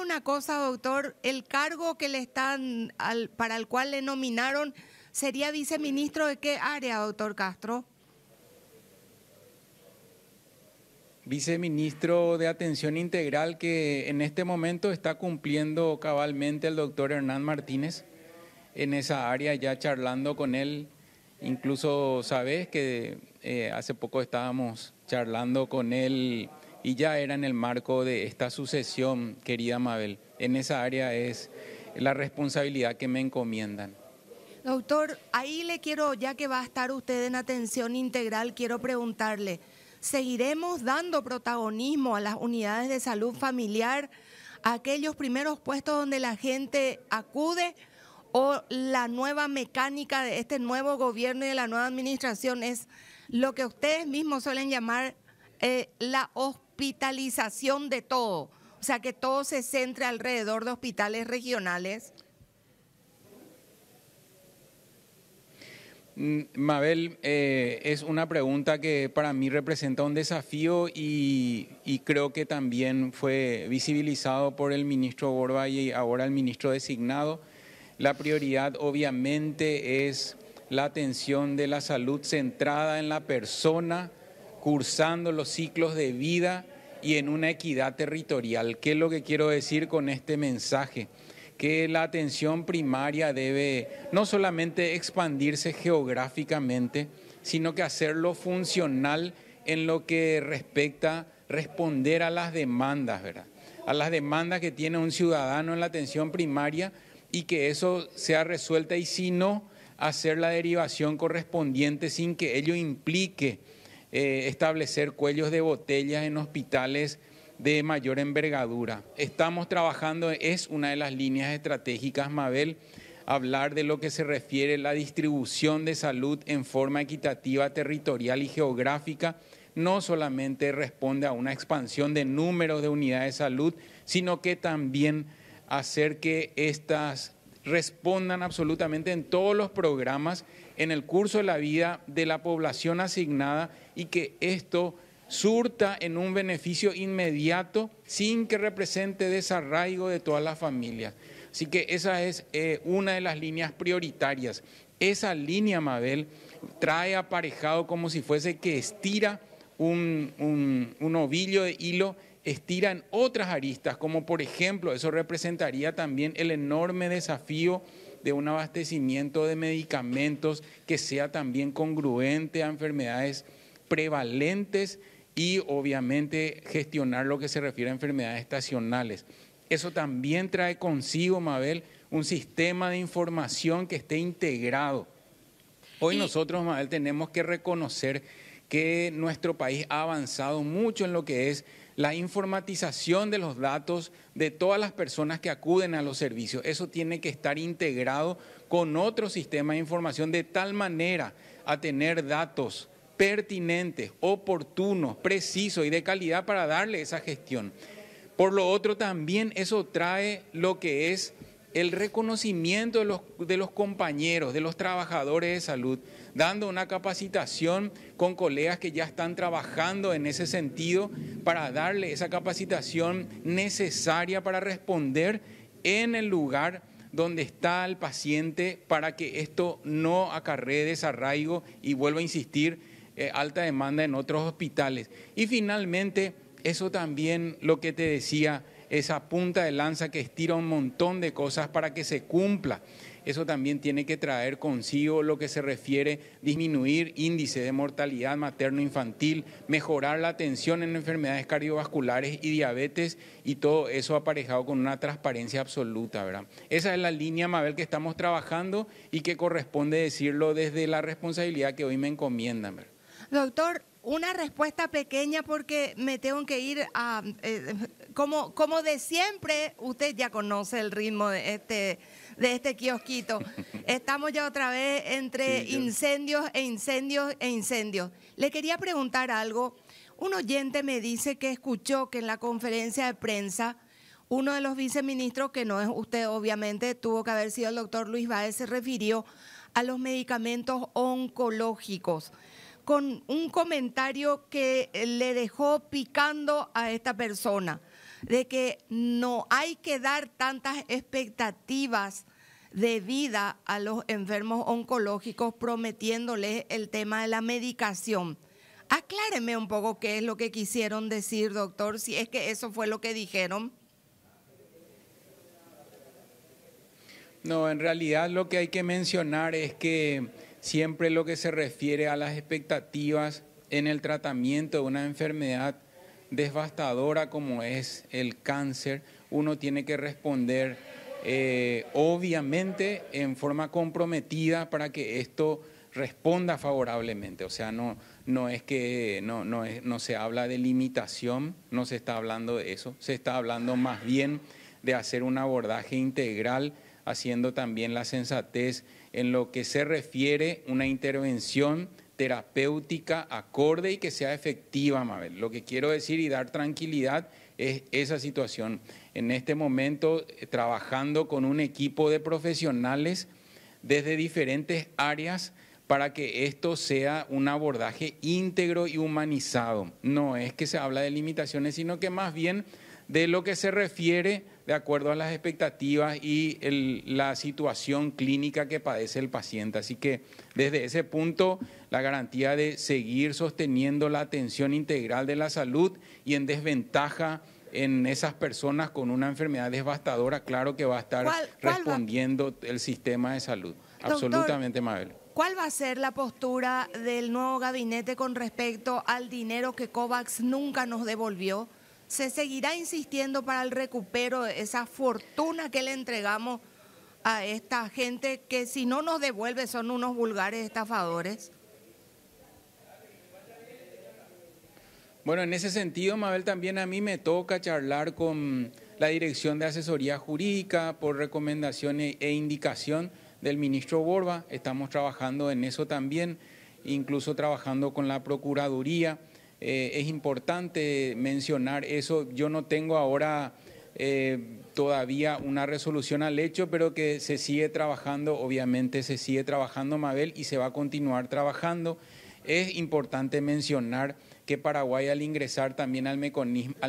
una cosa, doctor, el cargo que le están para el cual le nominaron sería viceministro de qué área, doctor Castro? Viceministro de Atención Integral que en este momento está cumpliendo cabalmente el doctor Hernán Martínez en esa área, ya charlando con él. Incluso sabes que eh, hace poco estábamos charlando con él y ya era en el marco de esta sucesión, querida Mabel. En esa área es la responsabilidad que me encomiendan. Doctor, ahí le quiero, ya que va a estar usted en atención integral, quiero preguntarle, ¿seguiremos dando protagonismo a las unidades de salud familiar, aquellos primeros puestos donde la gente acude? ¿O la nueva mecánica de este nuevo gobierno y de la nueva administración es lo que ustedes mismos suelen llamar eh, la hospitalidad? hospitalización de todo, o sea, que todo se centre alrededor de hospitales regionales? Mm, Mabel, eh, es una pregunta que para mí representa un desafío y, creo que también fue visibilizado por el ministro Borba y ahora el ministro designado. La prioridad obviamente es la atención de la salud centrada en la persona, cursando los ciclos de vida y en una equidad territorial. ¿Qué es lo que quiero decir con este mensaje? Que la atención primaria debe no solamente expandirse geográficamente, sino que hacerlo funcional en lo que respecta responder a las demandas, ¿verdad? A las demandas que tiene un ciudadano en la atención primaria y que eso sea resuelta y si no, hacer la derivación correspondiente sin que ello implique eh, establecer cuellos de botellas en hospitales de mayor envergadura. Estamos trabajando, es una de las líneas estratégicas, Mabel, hablar de lo que se refiere a la distribución de salud en forma equitativa, territorial y geográfica. No solamente responde a una expansión de números de unidades de salud, sino que también hacer que estas respondan absolutamente en todos los programas en el curso de la vida de la población asignada y que esto surta en un beneficio inmediato sin que represente desarraigo de todas las familias. Así que esa es eh, una de las líneas prioritarias. Esa línea, Mabel, trae aparejado como si fuese que estira un, un ovillo de hilo estira en otras aristas, como por ejemplo, eso representaría también el enorme desafío de un abastecimiento de medicamentos que sea también congruente a enfermedades prevalentes y obviamente gestionar lo que se refiere a enfermedades estacionales. Eso también trae consigo, Mabel, un sistema de información que esté integrado. Hoy nosotros, Mabel, tenemos que reconocer que nuestro país ha avanzado mucho en lo que es la informatización de los datos de todas las personas que acuden a los servicios. Eso tiene que estar integrado con otro sistema de información de tal manera a tener datos pertinentes, oportunos, precisos y de calidad para darle esa gestión. Por lo otro, también eso trae lo que es el reconocimiento de los, compañeros, de los trabajadores de salud, dando una capacitación con colegas que ya están trabajando en ese sentido para darle esa capacitación necesaria para responder en el lugar donde está el paciente para que esto no acarree desarraigo y vuelva a insistir eh, alta demanda en otros hospitales. Y finalmente, eso también lo que te decía esa punta de lanza que estira un montón de cosas para que se cumpla. Eso también tiene que traer consigo lo que se refiere a disminuir índice de mortalidad materno-infantil, mejorar la atención en enfermedades cardiovasculares y diabetes y todo eso aparejado con una transparencia absoluta, ¿verdad? Esa es la línea, Mabel, que estamos trabajando y que corresponde decirlo desde la responsabilidad que hoy me encomiendan, Doctor, una respuesta pequeña porque me tengo que ir a... Eh, como, de siempre, usted ya conoce el ritmo de este, de este kiosquito. Estamos ya otra vez entre incendios e incendios e incendios. Le quería preguntar algo. Un oyente me dice que escuchó que en la conferencia de prensa uno de los viceministros, que no es usted obviamente, tuvo que haber sido el doctor Luis Báez, se refirió a los medicamentos oncológicos con un comentario que le dejó picando a esta persona de que no hay que dar tantas expectativas de vida a los enfermos oncológicos prometiéndoles el tema de la medicación. Acláreme un poco qué es lo que quisieron decir, doctor, si es que eso fue lo que dijeron. No, en realidad lo que hay que mencionar es que siempre lo que se refiere a las expectativas en el tratamiento de una enfermedad devastadora como es el cáncer, uno tiene que responder eh, obviamente en forma comprometida para que esto responda favorablemente. O sea, no, no es que no, no, es, no se habla de limitación, no se está hablando de eso, se está hablando más bien de hacer un abordaje integral, haciendo también la sensatez en lo que se refiere una intervención terapéutica acorde y que sea efectiva, Mabel. Lo que quiero decir y dar tranquilidad es esa situación. En este momento, eh, trabajando con un equipo de profesionales desde diferentes áreas para que esto sea un abordaje íntegro y humanizado. No es que se habla de limitaciones, sino que más bien de lo que se refiere de acuerdo a las expectativas y la situación clínica que padece el paciente. Así que desde ese punto, la garantía de seguir sosteniendo la atención integral de la salud y en desventaja en esas personas con una enfermedad devastadora, claro que va a estar respondiendo el sistema de salud. Absolutamente, Mabel. ¿Cuál va a ser la postura del nuevo gabinete con respecto al dinero que COVAX nunca nos devolvió? se seguirá insistiendo para el recupero de esa fortuna que le entregamos a esta gente que si no nos devuelve son unos vulgares estafadores? Bueno, en ese sentido, Mabel, también a mí me toca charlar con la Dirección de Asesoría Jurídica por recomendación e, e indicación del ministro Borba. Estamos trabajando en eso también, incluso trabajando con la Procuraduría. Eh, es importante mencionar eso. Yo no tengo ahora eh, todavía una resolución al hecho, pero que se sigue trabajando, obviamente se sigue trabajando Mabel y se va a continuar trabajando. Es importante mencionar que Paraguay al ingresar también al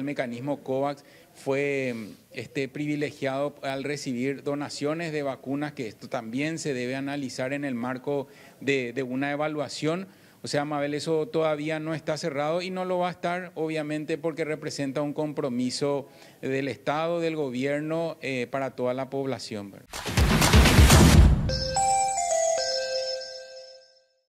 mecanismo, COVAX fue este, privilegiado al recibir donaciones de vacunas, que esto también se debe analizar en el marco de una evaluación o sea, Mabel, eso todavía no está cerrado y no lo va a estar, obviamente, porque representa un compromiso del Estado, del gobierno, eh, para toda la población.